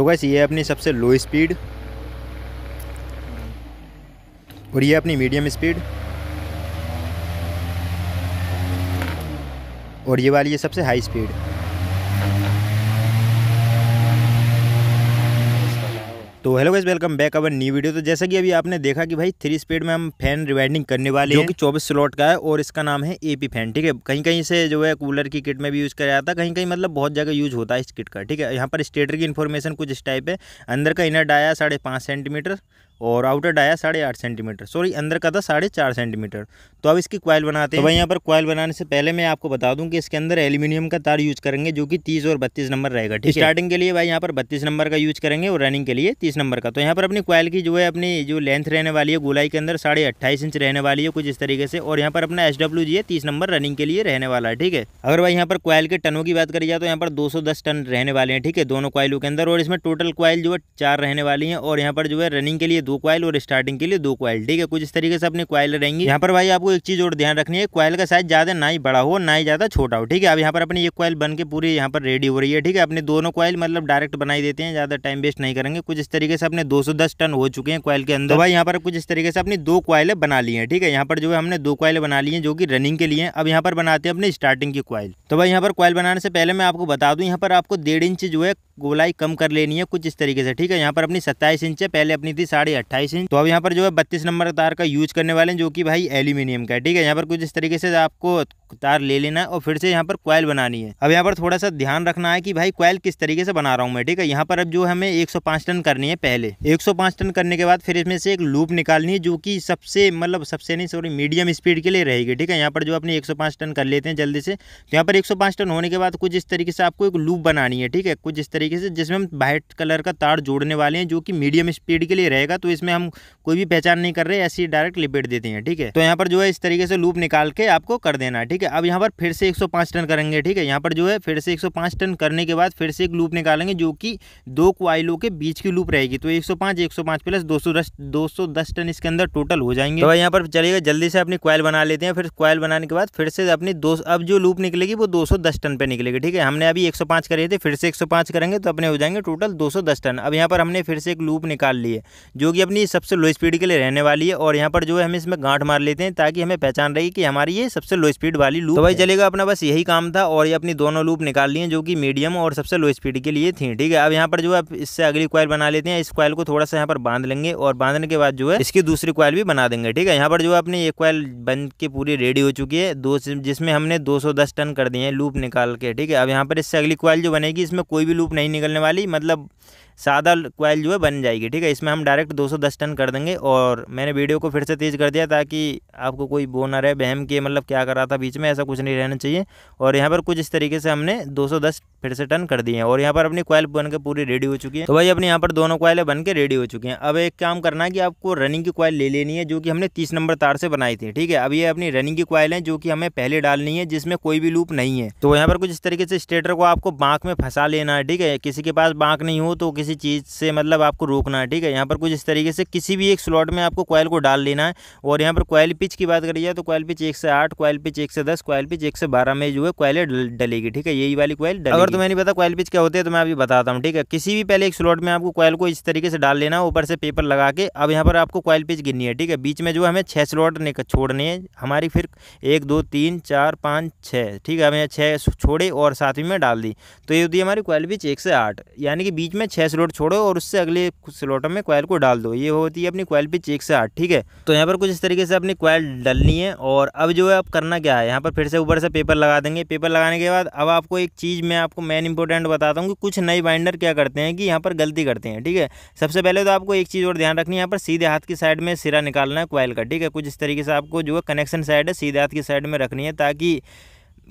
तो वैसे ये अपनी सबसे लो स्पीड और ये अपनी मीडियम स्पीड और ये वाली है सबसे हाई स्पीड तो hello guys welcome back our new video तो जैसा कि अभी आपने देखा कि भाई थ्री स्पीड में हम फैन रिवाइंडिंग करने वाले हैं जो कि 24 स्लॉट का है और इसका नाम है एपी फैन ठीक है कहीं कहीं से जो है कूलर की किट में भी यूज़ किया जाता है कहीं कहीं मतलब बहुत जगह यूज होता है इस किट का ठीक है यहाँ पर स्टेटर की इन्फॉर्मेशन कुछ इस टाइप है अंदर का इनर डाया साढ़े सेंटीमीटर और आउटर डाया साढ़े आठ सेंटीमीटर सॉरी अंदर का था साढ़े चार सेंटीमीटर तो अब इसकी क्वाइल बनाते तो हैं तो भाई यहाँ पर क्वाइल बनाने से पहले मैं आपको बता दूं कि इसके अंदर एल्यूमिनियम का तार यूज करेंगे जो कि तीस और बत्तीस नंबर रहेगा ठीक है स्टार्टिंग के लिए भाई यहाँ पर बत्तीस नंबर का यूज करेंगे और रनिंग के लिए तीस नंबर का तो यहाँ पर अपनी क्वाइल की जो है अपनी जो लेंथ रहने वाली है गोलाई के अंदर साढ़े अट्ठाईस इंच रहने वाली है कुछ इस तरीके से और यहाँ पर अपना एस डब्ल्यू जी है तीस नंबर रनिंग के लिए रहने वाला है ठीक है अगर भाई यहाँ पर क्वाइल के टनों की बात करी जाए तो यहाँ पर दो टन रहने वाले हैं ठीक है दोनों क्वाइलों के अंदर और इसमें टोटल क्वाइल जो है चार रहने वाली है और यहाँ पर जो है रनिंग के लिए दो क्वाइल और स्टार्टिंग के लिए दो क्वाइल ठीक है कुछ इस तरीके से अपनी क्वाइल रहेंगी यहाँ पर भाई आपको एक चीज और ध्यान रखनी है क्वाइल का साइज ज्यादा ना ही बड़ा हो ना ही ज्यादा छोटा हो ठीक है अब यहाँ पर अपनी एक क्वाइल बन के पूरी यहाँ पर रेडी हो रही है ठीक है अपने दोनों क्वाइल मतलब डायरेक्ट बनाई देते हैं ज्यादा टाइम वेस्ट नहीं करेंगे कुछ इस तरीके से अपने दो टन हो चुके हैं क्वाइल के अंदर तो भाई यहाँ पर कुछ इस तरीके से अपनी दो क्वाइल बना ली है ठीक है यहाँ पर जो है हमने दो क्वाइल बना ली है जो की रनिंग के लिए अब यहाँ पर बनाते हैं अपने स्टार्टिंग की क्वाइल तो भाई यहाँ पर क्वाइल बनाने से पहले मैं आपको बता दू यहाँ पर आपको डेढ़ इंच जो है गोलाई कम कर लेनी है कुछ इस तरीके से ठीक है यहाँ पर अपनी सत्ताईस इंच है पहले अपनी थी साढ़े अट्ठाईस इंच तो अब यहाँ पर जो है बत्तीस नंबर तार का यूज करने वाले हैं जो कि भाई एल्यूमिनियम का है ठीक है यहाँ पर कुछ इस तरीके से आपको तार ले लेना है और फिर से यहाँ पर क्वाइल बनानी है अब यहाँ पर थोड़ा सा ध्यान रखना है कि भाई क्वाइल किस तरीके से बना रहा हूँ मैं ठीक है यहाँ पर अब जो हमें 105 टन करनी है पहले 105 टन करने के बाद फिर इसमें से एक लूप निकालनी है जो कि सबसे मतलब सबसे नहीं सॉरी मीडियम स्पीड के लिए रहेगी ठीक है यहाँ पर जो अपने एक टन कर लेते हैं जल्दी से तो यहाँ पर एक टन होने के बाद कुछ इस तरीके से आपको एक लूप बनानी है ठीक है कुछ इस तरीके से जिसमें हम व्हाइट कलर का तार जोड़ने वाले हैं जो कि मीडियम स्पीड के लिए रहेगा तो इसमें हम कोई भी पहचान नहीं कर रहे ऐसे डायरेक्ट लिपेट देते हैं ठीक है तो यहाँ पर जो है इस तरीके से लूप निकाल के आपको कर देना ठीक ठीक है अब यहाँ पर फिर से 105 टन करेंगे ठीक है यहाँ पर जो है फिर से 105 टन करने के बाद फिर से एक लूप निकालेंगे जो कि दो क्वाइलों के बीच की लूप रहेगी तो 105 105 प्लस 210 210 टन इसके अंदर टोटल हो जाएंगे तो यहाँ पर चलेगा जल्दी से अपनी क्वाइल बना लेते हैं फिर क्वाइल बनाने के बाद फिर से अपनी दो अब जो लूप निकलेगी वो दो टन पर निकलेगी ठीक है हमने अभी एक करे थे फिर से एक करेंगे तो अपने हो जाएंगे टोटल दो टन अब यहाँ पर हमने फिर से एक लूप निकाल ली है जो कि अपनी सबसे लो स्पीड के लिए रहने वाली है और यहाँ पर जो है हम इसमें गांठ मार लेते हैं ताकि हमें पहचान रही कि हमारी ये सबसे लो स्पीड वाली वाली लूप तो भाई चलेगा अपना बस यही काम था और ये अपनी दोनों लूप निकाल ली जो कि मीडियम और सबसे लो स्पीड के लिए थी ठीक है अब यहाँ पर जो है इससे अगली क्वाइल बना लेते हैं इस क्वाइल को थोड़ा सा यहाँ पर बांध लेंगे और बांधने के बाद जो है इसकी दूसरी क्वाइल भी बना देंगे ठीक है यहाँ पर जो है अपनी एक क्वाइल बन के पूरी रेडी हो चुकी है दो जिसमें हमने दो टन कर दिए हैं लूप निकाल के ठीक है अब यहाँ पर इससे अगली क्वाइल जो बनेगी इसमें कोई भी लूप नहीं निकलने वाली मतलब सादा क्वाइल जो है बन जाएगी ठीक है इसमें हम डायरेक्ट 210 टन कर देंगे और मैंने वीडियो को फिर से तेज़ कर दिया ताकि आपको कोई वो ना रहे बहम के मतलब क्या कर रहा था बीच में ऐसा कुछ नहीं रहना चाहिए और यहाँ पर कुछ इस तरीके से हमने 210 फिर से टन कर दिए हैं और यहाँ पर अपनी क्वाइल बन के पूरी रेडी हो चुकी है तो भाई अपने यहाँ पर दोनों क्वाइलें बन के रेडी हो चुकी हैं अब एक काम करना है कि आपको रनिंग की क्वाइल ले लेनी है जो कि हमने तीस नंबर तार से बनाई थी ठीक है अब ये अपनी रनिंग की क्वाइल है जो कि हमें पहले डालनी है जिसमें कोई भी लूप नहीं है तो यहाँ पर कुछ इस तरीके से स्टेटर को आपको बांक में फंसा लेना है ठीक है किसी के पास बांक नहीं हो तो किसी किसी चीज़ से मतलब आपको रोकना है ठीक है यहाँ पर कुछ इस तरीके से किसी भी एक स्लॉट में आपको कॉयल को डाल लेना है और यहाँ पर कॉयल पिच की बात करी जाए तो कॉयल पिच एक से आठ कॉयल पिच एक से दस कॉयल पिच एक से बारह में जो है कॉयलें डलेगी ठीक है यही वाली कोयल अगर तुम्हें नहीं पता कॉयल पिच क्या होती है तो मैं अभी बताता हूँ ठीक है किसी भी पहले एक स्लॉट में आपको कॉयल को इस तरीके से डाल लेना है ऊपर से पेपर लगा के अब यहाँ पर आपको कॉयल पिच गिननी है ठीक है बीच में जो हमें छः स्लॉट छोड़ने हैं हमारी फिर एक दो तीन चार पाँच छः ठीक है हमें छः छोड़े और साथ ही में डाल दी तो ये होती है हमारी कॉयल पिच एक से आठ यानी कि बीच में छः स्लोट छोड़ो और उससे अगले स्लोट में कोयल को डाल दो ये होती है अपनी कोयल पे चेक से आठ ठीक है तो यहाँ पर कुछ इस तरीके से अपनी कोयल डलनी है और अब जो है अब करना क्या है यहाँ पर फिर से ऊपर से पेपर लगा देंगे पेपर लगाने के बाद अब आपको एक चीज़ मैं आपको मेन इंपॉर्टेंट बताता हूँ कि कुछ नए बाइंडर क्या करते हैं कि यहाँ पर गलती करते हैं ठीक है सबसे पहले तो आपको एक चीज़ और ध्यान रखनी है यहाँ पर सीधे हाथ की साइड में सिरा निकालना है कोयल का ठीक है कुछ इस तरीके से आपको जो है कनेक्शन साइड है सीधे हाथ की साइड में रखनी है ताकि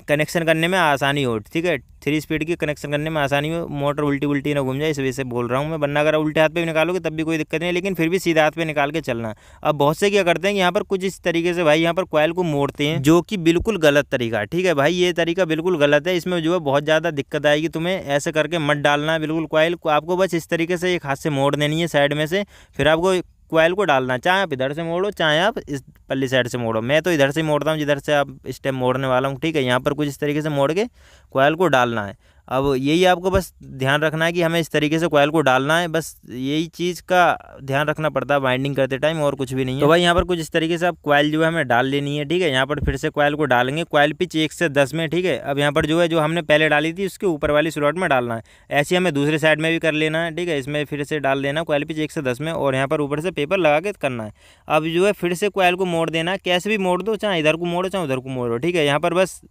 कनेक्शन करने में आसानी हो ठीक है थ्री स्पीड की कनेक्शन करने में आसानी हो मोटर उल्टी उल्टी ना घूम जाए इस वजह से बोल रहा हूँ मैं बन्ना अगर उल्टे हाथ पे भी निकालोगे तब भी कोई दिक्कत नहीं लेकिन फिर भी सीधे हाथ पे निकाल के चलना अब बहुत से क्या करते हैं यहाँ पर कुछ इस तरीके से भाई यहाँ पर कॉयल को मोड़ते हैं जो कि बिल्कुल गलत तरीका ठीक है भाई ये तरीका बिल्कुल गलत है इसमें जो है बहुत ज़्यादा दिक्कत आएगी तुम्हें ऐसे करके मत डालना बिल्कुल कॉयल आपको बस इस तरीके से एक हाथ से मोड़ देनी है साइड में से फिर आपको क्वाइल को डालना चाहे आप इधर से मोड़ो चाहे आप इस पल्ली साइड से मोड़ो मैं तो इधर से मोड़ता हूँ जिधर से आप स्टेप मोड़ने वाला हूँ ठीक है यहाँ पर कुछ इस तरीके से मोड़ के क्वाइल को डालना है अब यही आपको बस ध्यान रखना है कि हमें इस तरीके से कॉयल को डालना है बस यही चीज़ का ध्यान रखना पड़ता है बाइंडिंग करते टाइम और कुछ भी नहीं है तो भाई यहाँ पर कुछ इस तरीके से आप कॉयल जो है हमें डाल लेनी है ठीक है यहाँ पर फिर से कॉयल को डालेंगे कॉयल पिच एक से दस में ठीक है अब यहाँ पर जो है जो हमने पहले डाली थी उसके ऊपर वाली स्लॉट में डालना है ऐसे हमें दूसरे साइड में भी कर लेना है ठीक है इसमें फिर से डाल देना कॉयल पिच एक से दस में और यहाँ पर ऊपर से पेपर लगा के करना है अब जो है फिर से कॉयल को मोड़ देना कैसे भी मोड़ दो चाहे इधर को मोड़ो चाहे उधर को मोड़ो ठीक है यहाँ पर बस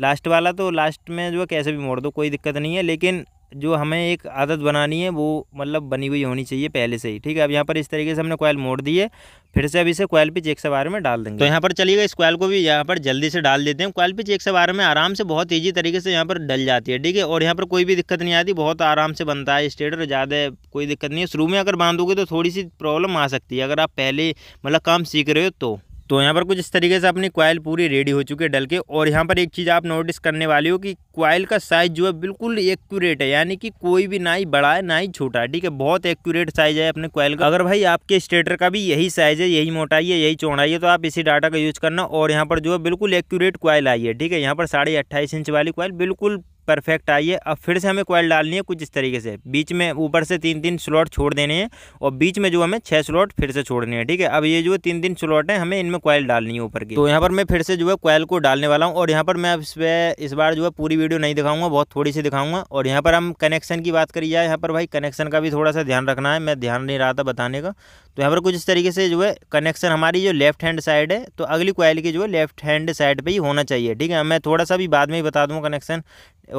लास्ट वाला तो लास्ट में जो है कैसे भी मोड़ दो कोई दिक्कत नहीं है लेकिन जो हमें एक आदत बनानी है वो मतलब बनी हुई होनी चाहिए पहले से ही ठीक है अब यहाँ पर इस तरीके से हमने कोयल मोड़ दी है फिर से अब इसे कोयल पिच एक सवार में डाल देंगे तो यहाँ पर चलिएगा इस कोयल को भी यहाँ पर जल्दी से डाल देते हैं कोयल पिच एक सवार में आराम से बहुत ईजी तरीके से यहाँ पर डल जाती है ठीक है और यहाँ पर कोई भी दिक्कत नहीं आती बहुत आराम से बनता है स्टेडर ज़्यादा कोई दिक्कत नहीं है शुरू में अगर बांधोगे तो थोड़ी सी प्रॉब्लम आ सकती है अगर आप पहले मतलब काम सीख रहे हो तो तो यहाँ पर कुछ इस तरीके से अपनी क्वाइल पूरी रेडी हो चुकी है डल के और यहाँ पर एक चीज़ आप नोटिस करने वाली हो कि क्वाइल का साइज़ जो है बिल्कुल एक्यूरेट है यानी कि कोई भी ना ही बड़ा है ना ही छोटा है ठीक है बहुत एक्यूरेट साइज़ है अपने क्वाइल का अगर भाई आपके स्टेटर का भी यही साइज़ है यही मोटाई है यही चौड़ाई है तो आप इसी डाटा का यूज़ करना और यहाँ पर जो है बिल्कुल एक्यूरेट क्वाइल आई है ठीक है यहाँ पर साढ़े इंच वाली क्वाइल बिल्कुल परफेक्ट आई है अब फिर से हमें कॉयल डालनी है कुछ इस तरीके से बीच में ऊपर से तीन तीन स्लॉट छोड़ देने हैं और बीच में जो हमें छह स्लॉट फिर से छोड़ने हैं ठीक है अब ये जो तीन तीन स्लॉट हैं हमें इनमें कॉयल डालनी है ऊपर की तो यहाँ पर मैं फिर से जो है कॉयल को डालने वाला हूँ और यहाँ पर मैं इस पर इस बार जो है पूरी वीडियो नहीं दिखाऊंगा बहुत थोड़ी सी दिखाऊंगा और यहाँ पर हम कनेक्शन की बात करी जाए यहाँ पर भाई कनेक्शन का भी थोड़ा सा ध्यान रखना है मैं ध्यान नहीं रहा था बताने का तो यहाँ पर कुछ इस तरीके से जो है कनेक्शन हमारी जो लेफ्ट हैंड साइड है तो अगली कोयल की जो है लेफ्ट हैंड साइड पर ही होना चाहिए ठीक है मैं थोड़ा सा भी बाद में ही बता दूँ कनेक्शन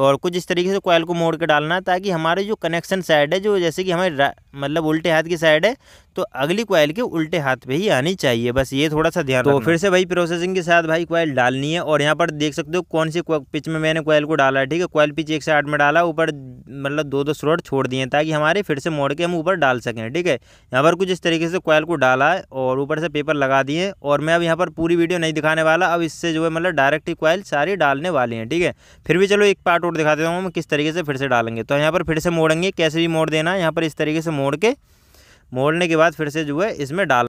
और कुछ इस तरीके से कॉयल को मोड़ के डालना ताकि हमारे जो कनेक्शन साइड है जो जैसे कि हमारे मतलब उल्टे हाथ की साइड है तो अगली क्वाइल के उल्टे हाथ पे ही आनी चाहिए बस ये थोड़ा सा ध्यान तो फिर से भाई प्रोसेसिंग के साथ भाई क्वाइल डालनी है और यहाँ पर देख सकते हो कौन सी पिच में मैंने क्वाइल को डाला है ठीक है क्वाइल पिच एक से आठ में डाला ऊपर मतलब दो दो स्लॉट छोड़ दिए ताकि हमारे फिर से मोड़ के हम ऊपर डाल सकें ठीक है यहाँ पर कुछ इस तरीके से क्वाइल को डाला है और ऊपर से पेपर लगा दिए और मैं अब यहाँ पर पूरी वीडियो नहीं दिखाने वाला अब इससे जो है मतलब डायरेक्ट ही क्वाइल सारी डालने वाली हैं ठीक है फिर भी चलो एक पार्ट और दिखा देता हूँ हम किस तरीके से फिर से डालेंगे तो यहाँ पर फिर से मोड़ेंगे कैसे भी मोड़ देना यहाँ पर इस तरीके से मोड़ के मोड़ने के बाद फिर से जो है इसमें डाल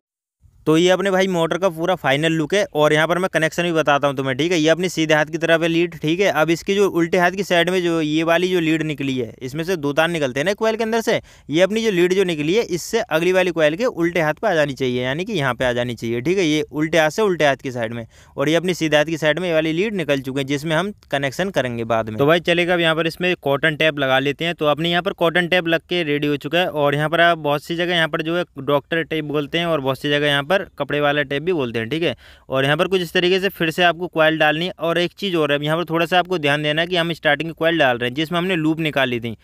तो ये अपने भाई मोटर का पूरा फाइनल लुक है और यहाँ पर मैं कनेक्शन भी बताता हूँ तुम्हें ठीक है ये अपनी सीधे हाथ की तरफ है लीड ठीक है अब इसकी जो उल्टे हाथ की साइड में जो ये वाली जो लीड निकली है इसमें से दो तार निकलते हैं ना कोयल के अंदर से ये अपनी जो लीड जो निकली है इससे अगली वाली कोयल के उल्टे हाथ पर आ जानी चाहिए यानी कि यहाँ पर आ जानी चाहिए ठीक है ये उल्टे हाथ से उल्टे हाथ की साइड में और ये अपनी सीधे हाथ की साइड में ये वाली लीड निकल चुके हैं जिसमें हम कनेक्शन करेंगे बाद में तो भाई चलेगा अब यहाँ पर इसमें कॉटन टैप लगा लेते हैं तो अपने यहाँ पर कॉटन टैप लग के रेडी हो चुका है और यहाँ पर बहुत सी जगह यहाँ पर जो है डॉक्टर टैप बोलते हैं और बहुत सी जगह यहाँ पर पर कपड़े वाला टेप भी बोलते हैं ठीक है और यहाँ पर कुछ इस तरीके से फिर से आपको क्वाइल डालनी और एक चीज़ और है यहाँ पर थोड़ा सा आपको ध्यान देना कि हम स्टार्टिंग में क्वाइल डाल रहे हैं जिसमें हमने लूप निकाली थी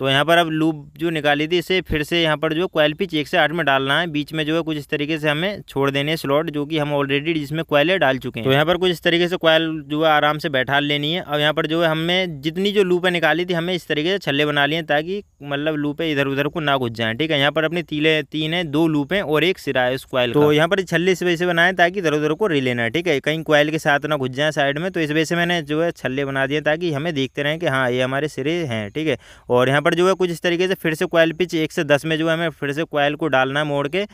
तो यहाँ पर अब लूप जो निकाली थी इसे फिर से यहाँ पर जो कोयल पिच एक से आठ में डालना है बीच में जो है कुछ इस तरीके से हमें छोड़ देने स्लॉट जो कि हम ऑलरेडी जिसमें कोयलें डाल चुके हैं तो यहाँ पर कुछ इस तरीके से कोयल जो है आराम से बैठा लेनी है और यहाँ पर जो है हमें जितनी जो लूपें निकाली थी हमें इस तरीके से छल्ले बना लिए ताकि मतलब लूपें इधर उधर को ना घुस जाएँ ठीक है यहाँ पर अपनी तीले तीन है दो लूपें और एक सिरा है उस कोयल तो यहाँ पर छल्ले इस वजह से बनाए ताकि इधर उधर को रे लेना है ठीक है कहीं कोयल के साथ ना घुस जाए साइड में तो इस वजह से मैंने जो है छल्ले बना दिए ताकि हमें देखते रहें कि हाँ ये हमारे सिरे हैं ठीक है और यहाँ पर पर जो है कुछ इस तरीके से फिर से कोयल पिच एक से दस में जो है हमें फिर से कोयल को डालना है मोड़ के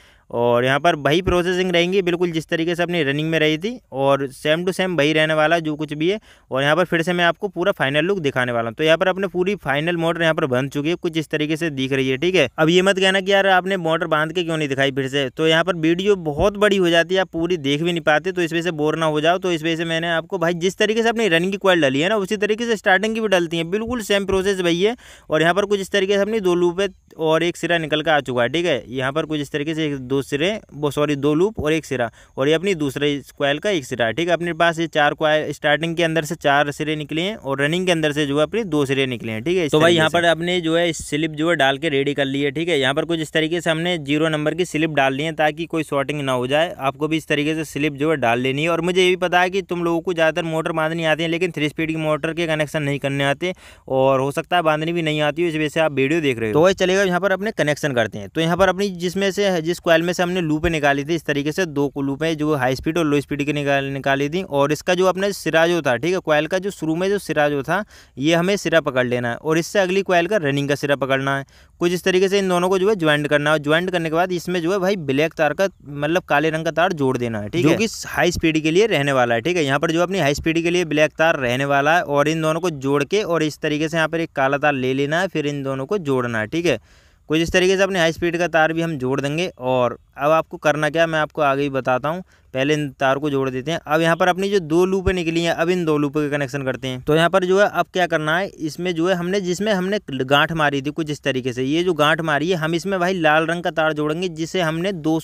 और यहाँ पर वही प्रोसेसिंग रहेंगी बिल्कुल जिस तरीके से अपनी रनिंग में रही थी और सेम टू सेम वही रहने वाला जो कुछ भी है और यहाँ पर फिर से मैं आपको पूरा फाइनल लुक दिखाने वाला हूँ तो यहाँ पर अपने पूरी फाइनल मोटर यहाँ पर बन चुकी है कुछ इस तरीके से दिख रही है ठीक है अब ये मत कहना कि यार आपने मोटर बांध के क्यों नहीं दिखाई फिर से तो यहाँ पर वीडियो बहुत बड़ी हो जाती है आप पूरी देख भी नहीं पाते तो इस वजह से बोर ना हो जाओ तो इस वजह से मैंने आपको भाई जिस तरीके से अपनी रनिंग की क्वाल डाली है ना उसी तरीके से स्टार्टिंग की भी डलती है बिल्कुल सेम प्रोसेस वही है और यहाँ पर कुछ इस तरीके से अपनी दो लूपे और एक सिरा निकल कर आ चुका है ठीक है यहाँ पर कुछ इस तरीके से दो दूसरे वो सॉरी दो लूप और एक सिरा और ये अपनी दूसरे क्वाइल का एक सिरा है ठीक है अपने पास ये चार क्वाइल स्टार्टिंग के अंदर से चार सिरे निकले हैं और रनिंग के अंदर से जो है अपने दो सिरे निकले हैं ठीक है तो भाई यहाँ पर अपने जो है स्लिप जो है डाल के रेडी कर ली है ठीक है यहाँ पर कुछ इस तरीके से हमने जीरो नंबर की स्लिप डाल ली है ताकि कोई शॉर्टिंग ना हो जाए आपको भी इस तरीके से स्लिप जो है डाल लेनी है और मुझे ये भी पता है कि तुम लोगों को ज़्यादातर मोटर बांधनी आती है लेकिन थ्री स्पीड की मोटर के कनेक्शन नहीं करने आते और हो सकता है बांधनी भी नहीं आती हो इस वजह से आप वीडियो देख रहे हो तो वही चलेगा यहाँ पर अपने कनेक्शन करते हैं तो यहाँ पर अपनी जिसमें से जिस क्वाइल में से हमने लूपें निकाली थी इस तरीके से दो लूपें जो हाई स्पीड और लो स्पीड की निकाली थी और इसका जो अपना सिरा जो था ठीक है कॉयल का जो शुरू में जो सिरा जो था ये हमें सिरा पकड़ लेना है और इससे अगली कॉयल का रनिंग का सिरा पकड़ना है कुछ इस तरीके से इन दोनों को जो है ज्वाइंट करना है ज्वाइंट करने के बाद इसमें जो है भाई ब्लैक तार का मतलब काले रंग का तार जोड़ देना है ठीक है जो कि हाई स्पीड के लिए रहने वाला है ठीक है यहाँ पर जो अपनी हाई स्पीड के लिए ब्लैक तार रहने वाला है और इन दोनों को जोड़ के और इस तरीके से यहाँ पर एक काला तार ले लेना है फिर इन दोनों को जोड़ना है ठीक है कुछ इस तरीके से अपने हाई स्पीड का तार भी हम जोड़ देंगे और अब आपको करना क्या मैं आपको आगे ही बताता हूँ पहले इन तार को जोड़ देते हैं अब यहाँ पर अपनी जो दो लूपें निकली हैं अब इन दो लूपों के कनेक्शन करते हैं तो यहाँ पर जो है अब क्या करना है इसमें जो है हमने जिसमें हमने गांठ मारी थी कुछ इस तरीके से ये जो गांठ मारी है हम इसमें भाई लाल रंग का तार जोड़ेंगे जिसे हमने दो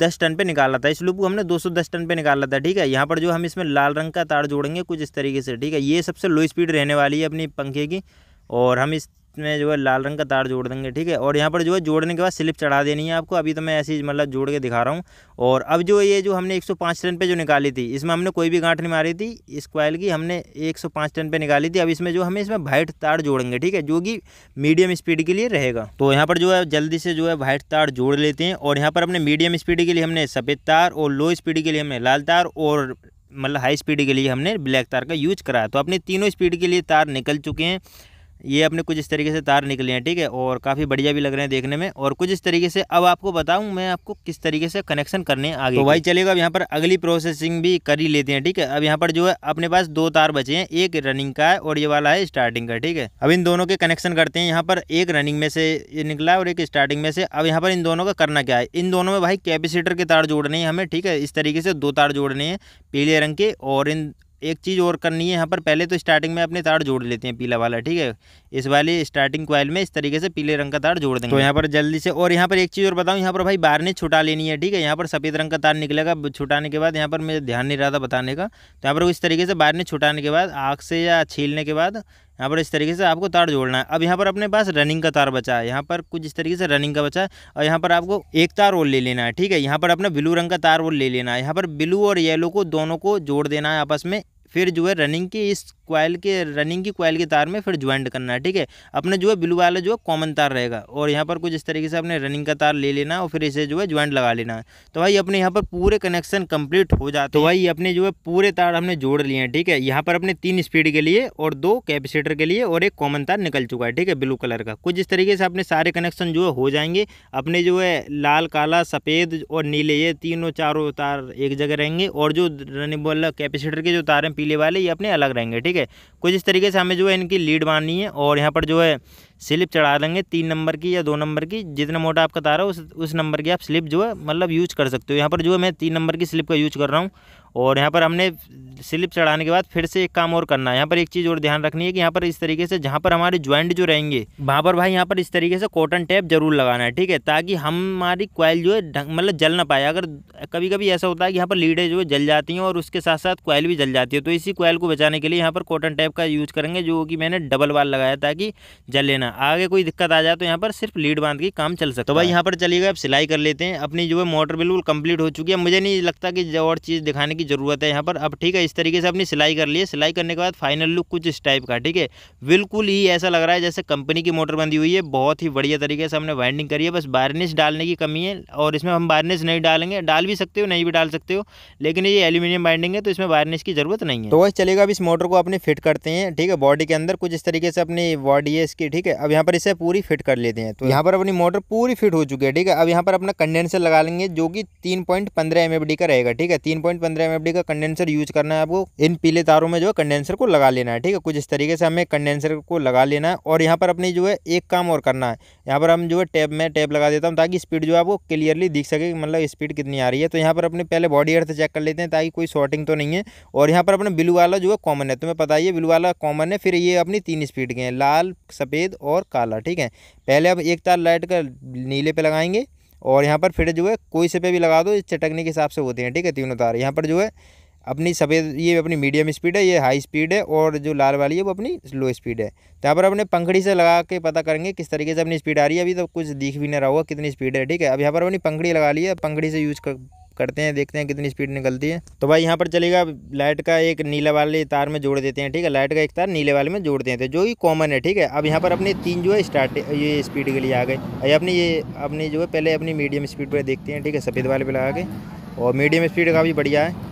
दस टन पे निकाला था इस लूप को हमने दस टन पे निकाला था ठीक है यहाँ पर जो हम इसमें लाल रंग का तार जोड़ेंगे कुछ इस तरीके से ठीक है ये सबसे लो स्पीड रहने वाली है अपनी पंखे की और हम इस इसमें जो है लाल रंग का तार जोड़ देंगे ठीक है और यहाँ पर जो है जोड़ने के बाद स्लिप चढ़ा देनी है आपको अभी तो मैं ऐसे मतलब जोड़ के दिखा रहा हूँ और अब जो ये जो हमने 105 टन पे जो निकाली थी इसमें हमने कोई भी गांठ नहीं मारी थी इस क्वाइल की हमने 105 टन पे निकाली थी अब इसमें जो हमें इसमें वाइट तार जोड़ेंगे ठीक है जो कि मीडियम स्पीड के लिए रहेगा तो यहाँ पर जो है जल्दी से जो है वाइट तार जोड़ लेते हैं और यहाँ पर अपने मीडियम स्पीड के लिए हमने सफ़ेद तार और लो स्पीड के लिए हमने लाल तार और मतलब हाई स्पीड के लिए हमने ब्लैक तार का यूज कराया तो अपने तीनों स्पीड के लिए तार निकल चुके हैं ये अपने कुछ इस तरीके से तार निकले हैं ठीक है और काफ़ी बढ़िया भी लग रहे हैं देखने में और कुछ इस तरीके से अब आपको बताऊं मैं आपको किस तरीके से कनेक्शन करने आगे तो भाई चलेगा अब यहाँ पर अगली प्रोसेसिंग भी कर ही लेते हैं ठीक है अब यहाँ पर जो है अपने पास दो तार बचे हैं एक रनिंग का है और ये वाला है स्टार्टिंग का ठीक है अब इन दोनों के कनेक्शन करते हैं यहाँ पर एक रनिंग में से निकला है और एक स्टार्टिंग में से अब यहाँ पर इन दोनों का करना क्या है इन दोनों में भाई कैपेसिटर के तार जोड़ने हैं हमें ठीक है इस तरीके से दो तार जोड़ने हैं पीले रंग के और इन एक चीज़ और करनी है यहाँ पर पहले तो स्टार्टिंग में अपने तार जोड़ लेते हैं पीला वाला ठीक है इस वाले स्टार्टिंग क्वाइल में इस तरीके से पीले रंग का तार जोड़ देंगे तो यहाँ पर जल्दी से और यहाँ पर एक चीज़ और बताऊँ यहाँ पर भाई ने छुटा लेनी है ठीक है यहाँ पर सफ़ेद रंग का तार निकलेगा छुटाने के बाद यहाँ पर मुझे ध्यान नहीं रहा था बताने का तो यहाँ पर इस तरीके से बारने छुटाने के बाद आग से या छीलने के बाद यहाँ पर इस तरीके से आपको तार जोड़ना है अब यहाँ पर अपने पास रनिंग का तार बचा है यहाँ पर कुछ इस तरीके से रनिंग का बचा है और यहाँ पर आपको एक तार और ले लेना है ठीक है यहाँ पर अपना ब्लू रंग का तार और ले लेना है यहाँ पर ब्लू और येलो को दोनों को जोड़ देना है आपस में फिर जो है रनिंग की इस क्वाइल के रनिंग की क्वाइल के तार में फिर ज्वाइंट करना है ठीक है अपने जो है ब्लू वाला जो है कॉमन तार रहेगा और यहाँ पर कुछ इस तरीके से अपने रनिंग का तार ले लेना और फिर इसे जो है ज्वाइंट लगा लेना है तो भाई अपने यहाँ पर पूरे कनेक्शन कंप्लीट हो जाते तो भाई अपने जो है पूरे तार हमने जोड़ लिए हैं ठीक है यहाँ पर अपने तीन स्पीड के लिए और दो कैपेसिटर के लिए और एक कॉमन तार निकल चुका है ठीक है ब्लू कलर का कुछ इस तरीके से अपने सारे कनेक्शन जो है हो जाएंगे अपने जो है लाल काला सफ़ेद और नीले ये तीनों चारों तार एक जगह रहेंगे और जो रनिंग वाला कैपेसिटर के जो तार हैं पीले वाले ये अपने अलग रहेंगे ठीक है ठीक है कुछ इस तरीके से हमें जो है इनकी लीड माननी है और यहाँ पर जो है स्लिप चढ़ा देंगे तीन नंबर की या दो नंबर की जितना मोटा आपका तार है उस उस नंबर की आप स्लिप जो है मतलब यूज कर सकते हो यहाँ पर जो है मैं तीन नंबर की स्लिप का यूज कर रहा हूँ और यहाँ पर हमने स्लिप चढ़ाने के बाद फिर से एक काम और करना है यहाँ पर एक चीज़ और ध्यान रखनी है कि यहाँ पर इस तरीके से जहाँ पर हमारे ज्वाइंट जो रहेंगे वहाँ पर भाई यहाँ पर इस तरीके से कॉटन टैप जरूर लगाना है ठीक है ताकि हमारी क्वाइल जो है मतलब जल ना पाए अगर कभी कभी ऐसा होता है कि यहाँ पर लीडें जो है जल जाती हैं और उसके साथ साथ क्वाइल भी जल जाती है तो इसी क्वाइल को बचाने के लिए यहाँ पर कॉटन टैप का यूज करेंगे जो कि मैंने डबल वाल लगाया ताकि जल लेना देना आगे कोई दिक्कत आ जाए तो यहाँ पर सिर्फ लीड बांध के काम चल सकता तो भाई यहाँ पर चलिएगा अब सिलाई कर लेते हैं अपनी जो है मोटर बिल्कुल कंप्लीट हो चुकी है मुझे नहीं लगता कि और चीज़ दिखाने की ज़रूरत है यहाँ पर अब ठीक है इस तरीके से अपनी सिलाई कर लिए सिलाई करने के बाद फाइनल लुक कुछ इस टाइप का ठीक है बिल्कुल ही ऐसा लग रहा है जैसे कंपनी की मोटर बंधी हुई है बहुत ही बढ़िया तरीके से हमने वाइंडिंग करी है बस बार्निश डालने की कमी है और इसमें हम बार्निश नहीं डालेंगे डाल भी सकते हो नहीं भी डाल सकते हो लेकिन ये एल्यूमिनियम बाइंडिंग है तो इसमें वायरनेस की जरूरत नहीं है तो वह चलेगा अब इस मोटर को अपने फिट करते हैं ठीक है बॉडी के अंदर कुछ इस तरीके से अपनी बॉडी है इसकी ठीक है अब यहाँ पर इसे पूरी फिट कर लेते हैं तो यहाँ पर अपनी मोटर पूरी फिट हो चुकी है ठीक है अब यहाँ पर अपना कंडेंसर लगा लेंगे जो कि तीन पॉइंट पंद्रह एम का रहेगा ठीक है तीन पॉइंट पंद्रह एम का कंडेंसर यूज करना है आपको इन पीले तारों में जो है कंडेंसर को लगा लेना है ठीक है कुछ इस तरीके से हमें कंडेंसर को लगा लेना है और यहाँ पर अपनी जो है एक काम और करना है यहाँ पर हम जो है टैप में टैप लगा देता हूँ ताकि स्पीड जो है आपको क्लियरली दिख सके मतलब स्पीड कितनी आ रही है तो यहाँ पर अपने पहले बॉडी अर्थ चेक कर लेते हैं ताकि कोई शॉर्टिंग तो नहीं है और यहाँ पर अपने ब्लू वाला जो है कॉमन है तुम्हें पता ही है ब्लू वाला कॉमन है फिर ये अपनी तीन स्पीड के हैं लाल सफ़ेद और काला ठीक है पहले अब एक तार लाइट का नीले पे लगाएंगे और यहाँ पर फिर जो है कोई से पे भी लगा दो चटकने के हिसाब से होते हैं ठीक है तीनों तार यहाँ पर जो है अपनी सफ़ेद ये अपनी मीडियम स्पीड है ये हाई स्पीड है और जो लाल वाली है वो अपनी लो स्पीड है तो यहाँ पर अपने पंखड़ी से लगा के पता करेंगे किस तरीके से अपनी स्पीड आ रही है अभी तो कुछ दिख भी नहीं रहा होगा कितनी स्पीड है ठीक है अब यहाँ पर अपनी पंखड़ी लगा ली है पंखड़ी से यूज़ कर करते हैं देखते हैं कितनी स्पीड निकलती है तो भाई यहाँ पर चलेगा लाइट का एक नीले वाले तार में जोड़ देते हैं ठीक है लाइट का एक तार नीले वाले में जोड़ देते हैं जो कि कॉमन है ठीक है अब यहाँ पर अपने तीन जो है स्टार्ट ये स्पीड के लिए आ गए ये अपनी ये अपनी जो है पहले अपनी मीडियम स्पीड पर देखते हैं ठीक है सफ़ेद वाले पर लगा के और मीडियम स्पीड का भी बढ़िया है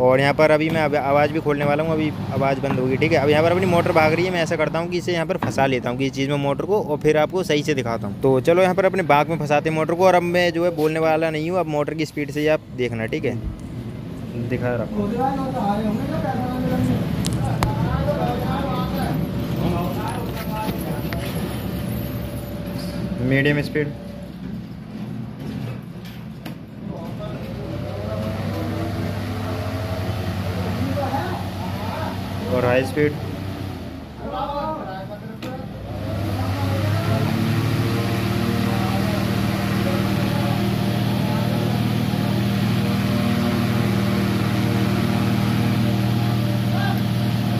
और यहाँ पर अभी मैं आवाज़ भी खोलने वाला हूँ अभी आवाज़ बंद होगी ठीक है अब यहाँ पर अपनी मोटर भाग रही है मैं ऐसा करता हूँ कि इसे यहाँ पर फंसा लेता हूँ कि इस चीज़ में मोटर को और फिर आपको सही से दिखाता हूँ तो चलो यहाँ पर अपने बाग में फंसाते मोटर को और अब मैं जो है बोलने वाला नहीं हूँ अब मोटर की स्पीड से ही आप देखना ठीक है दिखा रहा मीडियम स्पीड और हाई स्पीड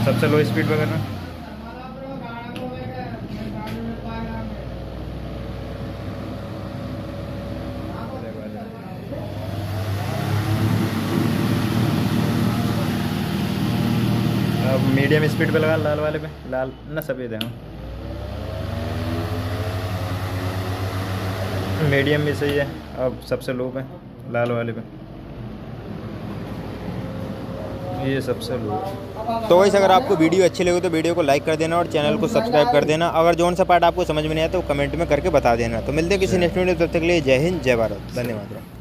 सबसे लो स्पीड वगैरह मीडियम स्पीड पे लगा लाल वाले पे लाल ना सफ़ेद है हाँ। मीडियम भी सही है अब सबसे लो पे लाल वाले पे ये सबसे लो तो वैसे अगर आपको वीडियो अच्छी लगे तो वीडियो को लाइक कर देना और चैनल को सब्सक्राइब कर देना अगर जोन सा पार्ट आपको समझ में नहीं आया तो कमेंट में करके बता देना तो मिलते हैं किसी नेक्स्ट वीडियो तब तक के लिए जय हिंद जय भारत धन्यवाद